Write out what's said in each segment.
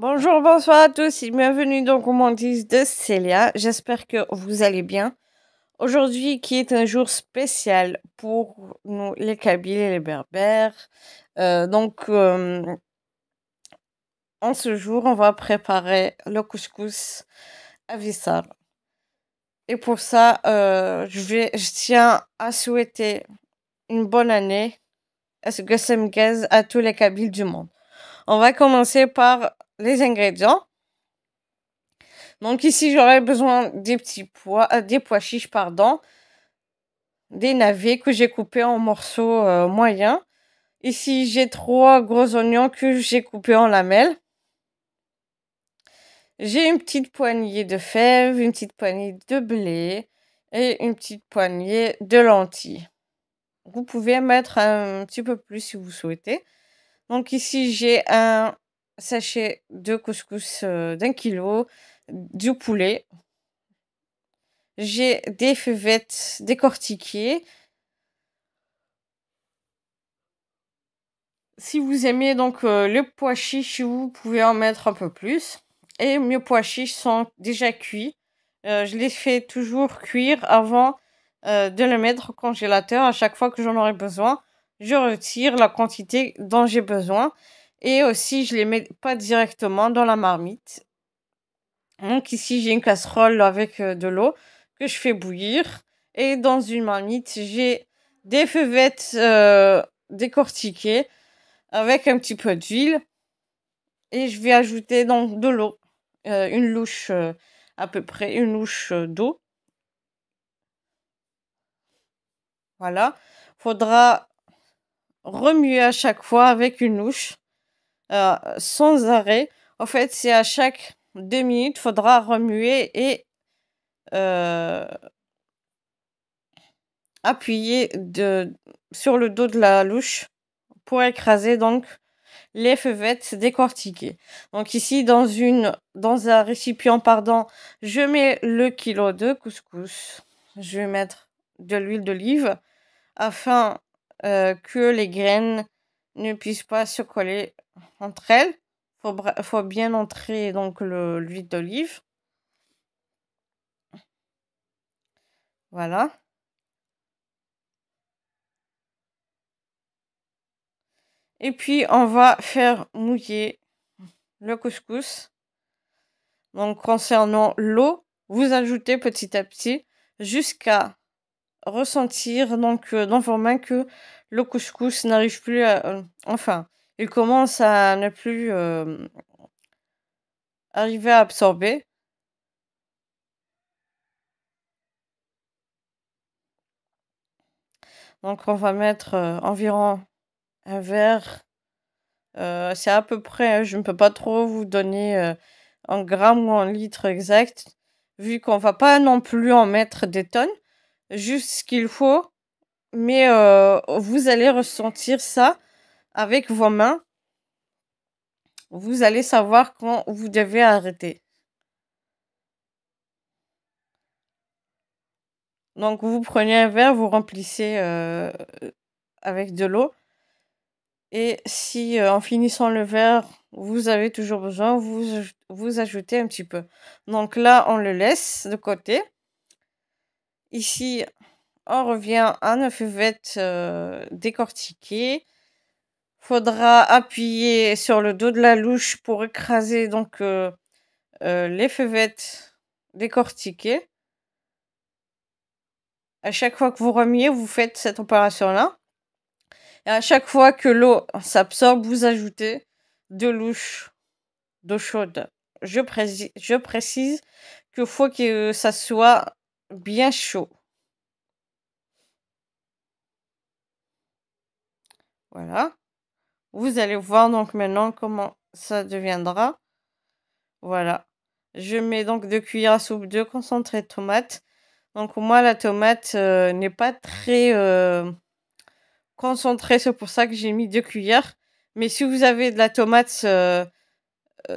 Bonjour, bonsoir à tous et bienvenue dans Commandise de Celia. J'espère que vous allez bien. Aujourd'hui, qui est un jour spécial pour nous, les Kabyles et les Berbères. Euh, donc, euh, en ce jour, on va préparer le couscous à Vissar. Et pour ça, euh, je, tiens à souhaiter une bonne année à ce à tous les Kabyles du monde. On va commencer par les ingrédients. Donc ici, j'aurais besoin des petits pois, euh, des pois chiches, pardon, des navets que j'ai coupés en morceaux euh, moyens. Ici, j'ai trois gros oignons que j'ai coupés en lamelles. J'ai une petite poignée de fèves, une petite poignée de blé et une petite poignée de lentilles. Vous pouvez mettre un petit peu plus si vous souhaitez. Donc ici, j'ai un sachet de couscous euh, d'un kilo, du poulet. J'ai des feuvettes décortiquées. Si vous aimez donc euh, le pois chiche, vous pouvez en mettre un peu plus. Et mes pois chiches sont déjà cuits. Euh, je les fais toujours cuire avant de les mettre au congélateur à chaque fois que j'en aurai besoin. Je retire la quantité dont j'ai besoin et aussi, je les mets pas directement dans la marmite. Donc ici, j'ai une casserole avec euh, de l'eau que je fais bouillir. Et dans une marmite, j'ai des feuvettes euh, décortiquées avec un petit peu d'huile. Et je vais ajouter donc de l'eau, euh, une louche à peu près, une louche d'eau. Voilà. Faudra remuer à chaque fois avec une louche euh, sans arrêt. En fait, c'est à chaque deux minutes, faudra remuer et euh, appuyer de, sur le dos de la louche pour écraser donc les feuvettes décortiquées. Donc ici, dans, une, dans un récipient, pardon, je mets le kilo de couscous. Je vais mettre de l'huile d'olive afin euh, que les graines ne puissent pas se coller entre elles. Faut, faut bien entrer donc l'huile d'olive. Voilà. Et puis on va faire mouiller le couscous. Donc concernant l'eau, vous ajoutez petit à petit jusqu'à ressentir donc euh, dans vos mains que le couscous n'arrive plus à... Euh, enfin, il commence à ne plus euh, arriver à absorber. Donc on va mettre euh, environ un verre. c'est à peu près, hein, je ne peux pas trop vous donner en gramme ou en litre exact, vu qu'on va pas non plus en mettre des tonnes, juste ce qu'il faut mais euh, vous allez ressentir ça avec vos mains. Vous allez savoir quand vous devez arrêter. Donc vous prenez un verre, vous remplissez euh, avec de l'eau. Et si euh, en finissant le verre, vous avez toujours besoin, vous, vous ajoutez un petit peu. Donc là, on le laisse de côté. Ici, on revient à nos fuvettes décortiquées. Euh, décortiquées. Faudra appuyer sur le dos de la louche pour écraser donc euh, euh, les fuvettes décortiquées. À chaque fois que vous remuez, vous faites cette opération-là. Et à chaque fois que l'eau s'absorbe, vous ajoutez de louches d'eau chaude. Je, je précise que faut que ça soit bien chaud. Voilà. Vous allez voir donc maintenant comment ça deviendra. Voilà. Je mets donc deux cuillères à soupe de concentré de tomate. Donc moi la tomate euh, n'est pas très euh, concentrée, c'est pour ça que j'ai mis deux cuillères. Mais si vous avez de la tomate euh,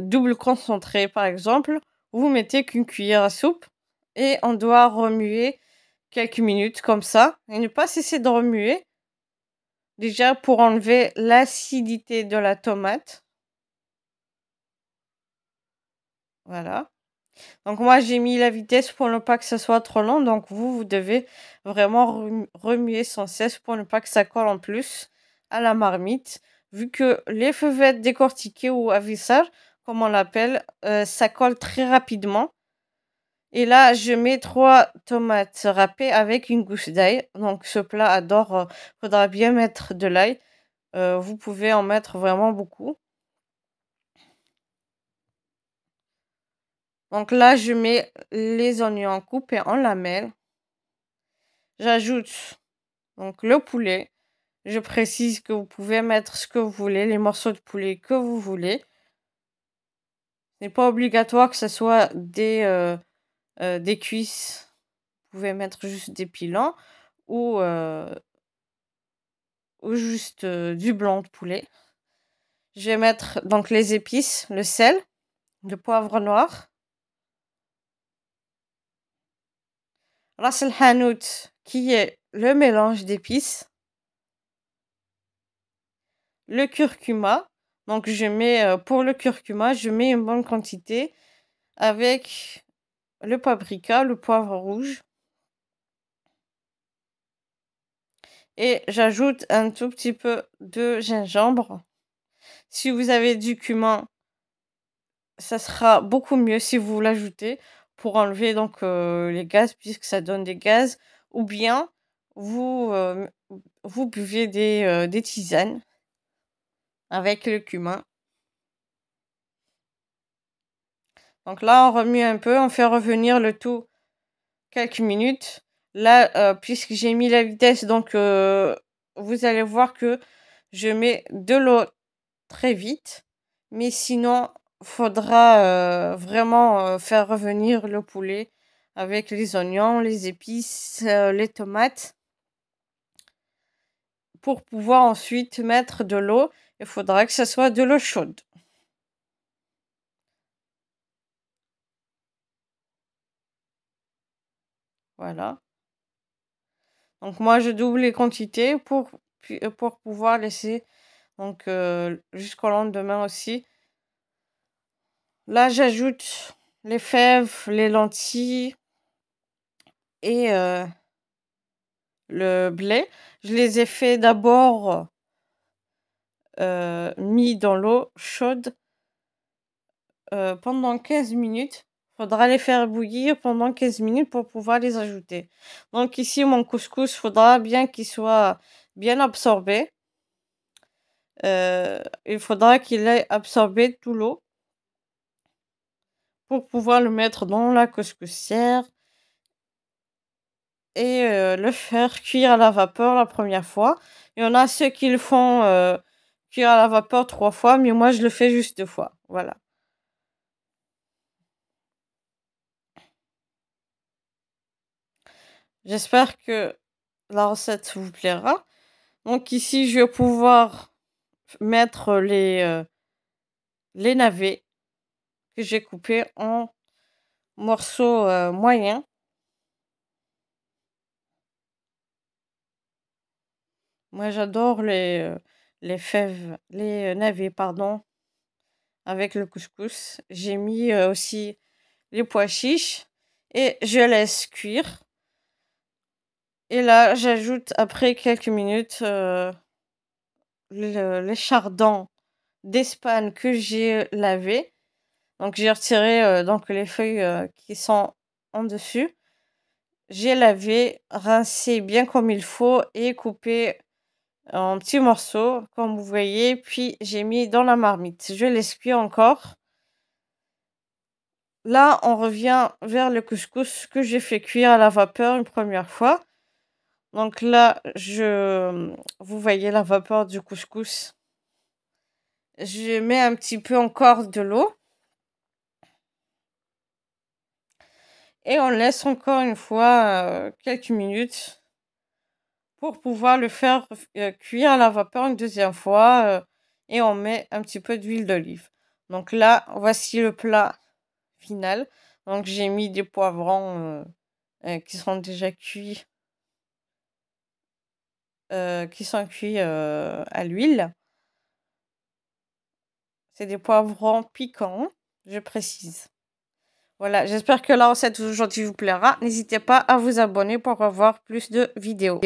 double concentrée par exemple, vous mettez qu'une cuillère à soupe et on doit remuer quelques minutes comme ça et ne pas cesser de remuer Déjà pour enlever l'acidité de la tomate. Voilà. Donc moi j'ai mis la vitesse pour ne pas que ça soit trop long. Donc vous, vous devez vraiment remuer sans cesse pour ne pas que ça colle en plus à la marmite. Vu que les feuvettes décortiquées ou avissage, comme on l'appelle, euh, ça colle très rapidement. Et là, je mets trois tomates râpées avec une gousse d'ail. Donc, ce plat adore. Euh, faudra bien mettre de l'ail. Euh, vous pouvez en mettre vraiment beaucoup. Donc là, je mets les oignons coupés en lamelles. J'ajoute donc le poulet. Je précise que vous pouvez mettre ce que vous voulez, les morceaux de poulet que vous voulez. Ce n'est pas obligatoire que ce soit des, euh, euh, des cuisses, vous pouvez mettre juste des pilons ou, euh, ou juste euh, du blanc de poulet. Je vais mettre donc les épices, le sel, le poivre noir. Ras el hanout qui est le mélange d'épices. Le curcuma. Donc je mets pour le curcuma, je mets une bonne quantité avec le paprika, le poivre rouge. Et j'ajoute un tout petit peu de gingembre. Si vous avez du cumin, ça sera beaucoup mieux si vous l'ajoutez pour enlever donc euh, les gaz puisque ça donne des gaz. Ou bien vous, euh, buvez des, euh, des tisanes avec le cumin. Donc là, on remue un peu, on fait revenir le tout quelques minutes. Là, euh, puisque j'ai mis la vitesse, donc euh, vous allez voir que je mets de l'eau très vite. Mais sinon, faudra euh, vraiment faire revenir le poulet avec les oignons, les épices, les tomates. Pour pouvoir ensuite mettre de l'eau, il faudra que ce soit de l'eau chaude. Voilà. Donc moi, je double les quantités pour, euh, pouvoir laisser donc euh, jusqu'au lendemain aussi. Là, j'ajoute les fèves, les lentilles et euh, le blé. Je les ai fait d'abord mis dans l'eau chaude pendant 15 minutes faudra les faire bouillir pendant 15 minutes pour pouvoir les ajouter. Donc ici, mon couscous, faudra bien qu'il soit bien absorbé. Euh, il faudra qu'il ait absorbé tout l'eau pour pouvoir le mettre dans la couscoussière et euh, le faire cuire à la vapeur la première fois. Il y en a ceux qui le font euh, cuire à la vapeur trois fois, mais moi je le fais juste deux fois. Voilà. J'espère que la recette vous plaira. Donc ici, je vais pouvoir mettre les, euh, navets que j'ai coupés en morceaux euh, moyens. Moi, j'adore les, euh, fèves, les navets, pardon, avec le couscous. J'ai mis aussi les pois chiches et je laisse cuire. Et là, j'ajoute après quelques minutes euh, les chardons d'Espagne que j'ai euh, lavé. Donc j'ai retiré euh, donc les feuilles qui sont en dessus. J'ai lavé, rincé bien comme il faut et coupé en petits morceaux comme vous voyez. Puis j'ai mis dans la marmite. Je laisse cuire encore. Là, on revient vers le couscous que j'ai fait cuire à la vapeur une première fois. Donc là, je, vous voyez la vapeur du couscous. Je mets un petit peu encore de l'eau. Et on laisse encore une fois euh, quelques minutes pour pouvoir le faire euh, cuire à la vapeur une deuxième fois. Euh, et on met un petit peu d'huile d'olive. Donc là, voici le plat final. Donc j'ai mis des poivrons qui sont déjà cuits euh, qui sont cuits euh, à l'huile. C'est des poivrons piquants, je précise. Voilà, j'espère que la recette aujourd'hui vous plaira. N'hésitez pas à vous abonner pour avoir plus de vidéos.